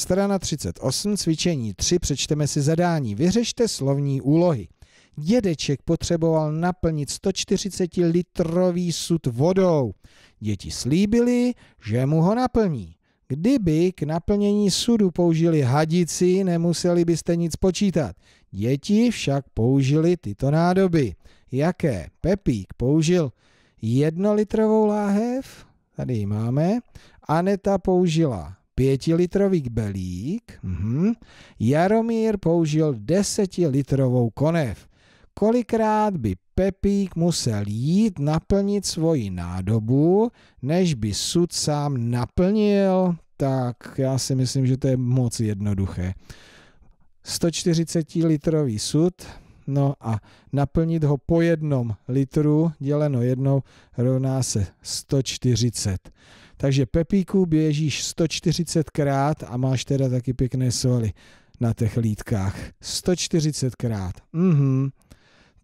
Strana 38, cvičení 3, přečteme si zadání. Vyřešte slovní úlohy. Dědeček potřeboval naplnit 140 litrový sud vodou. Děti slíbili, že mu ho naplní. Kdyby k naplnění sudu použili hadici, nemuseli byste nic počítat. Děti však použili tyto nádoby. Jaké? Pepík použil jednolitrovou láhev, tady ji máme. Aneta použila pětilitrový belík. Mhm. Jaromír použil desetilitrovou konev. Kolikrát by Pepík musel jít naplnit svoji nádobu, než by sud sám naplnil? Tak já si myslím, že to je moc jednoduché. 140 litrový sud, no a naplnit ho po jednom litru děleno jednou rovná se 140. Takže Pepíku běžíš 140krát a máš teda taky pěkné soli na těch lítkách. 140krát. Mhm.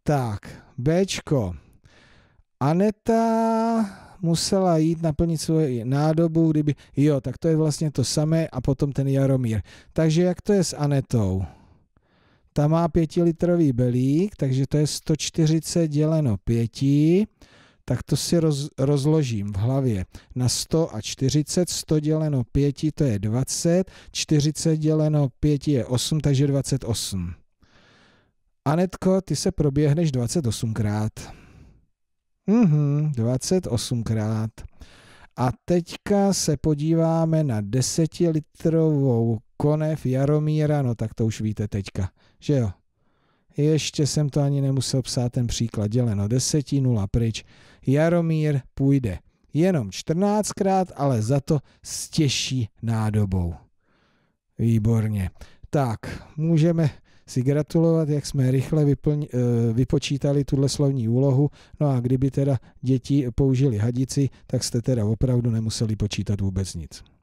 Tak, Bčko. Aneta musela jít naplnit svoji nádobu, kdyby... Jo, tak to je vlastně to samé a potom ten Jaromír. Takže jak to je s Anetou? Ta má pětilitrový belík, takže to je 140 děleno pěti tak to si roz, rozložím v hlavě na 100 a 40, 100 děleno 5 to je 20, 40 děleno 5 je 8, takže 28. Anetko, ty se proběhneš 28krát. Mhm, 28krát. A teďka se podíváme na desetilitrovou konev Jaromíra, no tak to už víte teďka, že jo? Ještě jsem to ani nemusel psát ten příklad. Děleno deseti, nula, pryč. Jaromír půjde jenom čtrnáctkrát, ale za to s těžší nádobou. Výborně. Tak, můžeme si gratulovat, jak jsme rychle vyplň, eh, vypočítali tuhle slovní úlohu. No a kdyby teda děti použili hadici, tak jste teda opravdu nemuseli počítat vůbec nic.